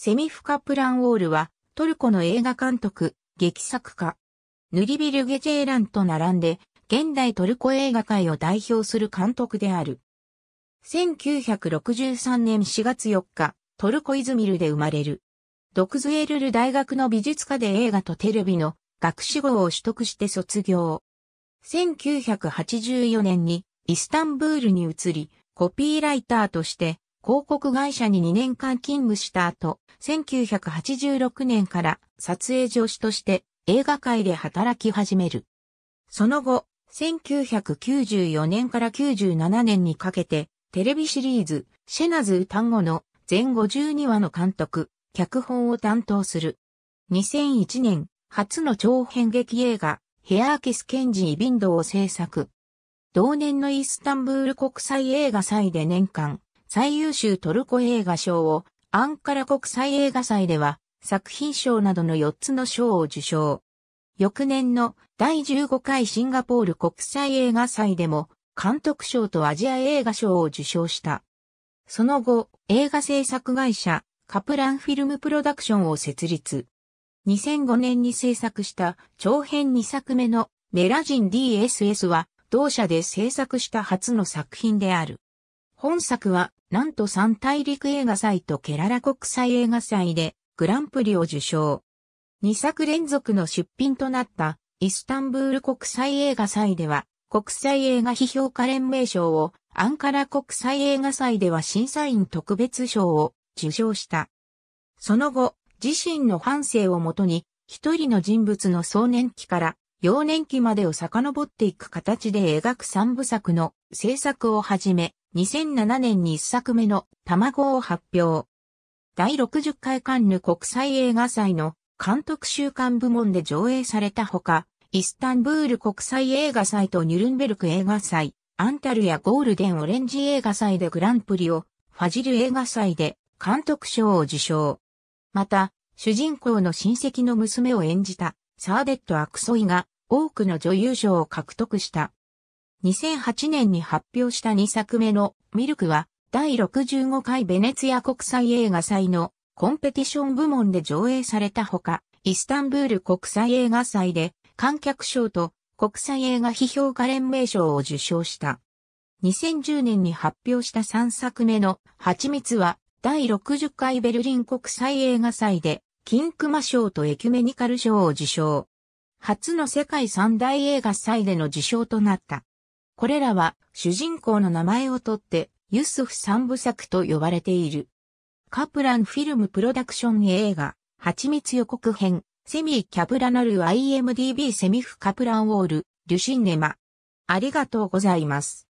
セミフカ・プランオールは、トルコの映画監督、劇作家、ヌリビル・ゲジェーランと並んで、現代トルコ映画界を代表する監督である。1963年4月4日、トルコ・イズミルで生まれる。ドクズエルル大学の美術科で映画とテレビの学士号を取得して卒業。1984年にイスタンブールに移り、コピーライターとして広告会社に2年間勤務した後、1986年から撮影助手として映画界で働き始める。その後、1994年から97年にかけて、テレビシリーズ、シェナズ単語の全52話の監督、脚本を担当する。2001年、初の長編劇映画、ヘアーキス・ケンジー・ビンドを制作。同年のイスタンブール国際映画祭で年間最優秀トルコ映画賞を、アンカラ国際映画祭では、作品賞などの4つの賞を受賞。翌年の第15回シンガポール国際映画祭でも、監督賞とアジア映画賞を受賞した。その後、映画制作会社、カプランフィルムプロダクションを設立。2005年に制作した長編2作目のメラジン DSS は同社で制作した初の作品である。本作はなんと三大陸映画祭とケララ国際映画祭でグランプリを受賞。2作連続の出品となったイスタンブール国際映画祭では国際映画批評家連盟賞をアンカラ国際映画祭では審査員特別賞を受賞した。その後、自身の反省をもとに一人の人物の壮年期から幼年期までを遡っていく形で描く三部作の制作をはじめ、2007年に一作目の卵を発表。第60回カンヌ国際映画祭の監督週刊部門で上映されたほか、イスタンブール国際映画祭とニュルンベルク映画祭、アンタルやゴールデンオレンジ映画祭でグランプリを、ファジル映画祭で監督賞を受賞。また、主人公の親戚の娘を演じたサーデット・アクソイが多くの女優賞を獲得した。2008年に発表した2作目のミルクは第65回ベネツィア国際映画祭のコンペティション部門で上映されたほか、イスタンブール国際映画祭で観客賞と国際映画批評家連盟賞を受賞した。2010年に発表した3作目の蜂蜜は第60回ベルリン国際映画祭で金熊賞とエキュメニカル賞を受賞。初の世界三大映画祭での受賞となった。これらは主人公の名前をとってユスフ三部作と呼ばれている。カプランフィルムプロダクション映画、蜂蜜予告編、セミキャプラナル IMDB セミフカプランウォール、リュシンネマ。ありがとうございます。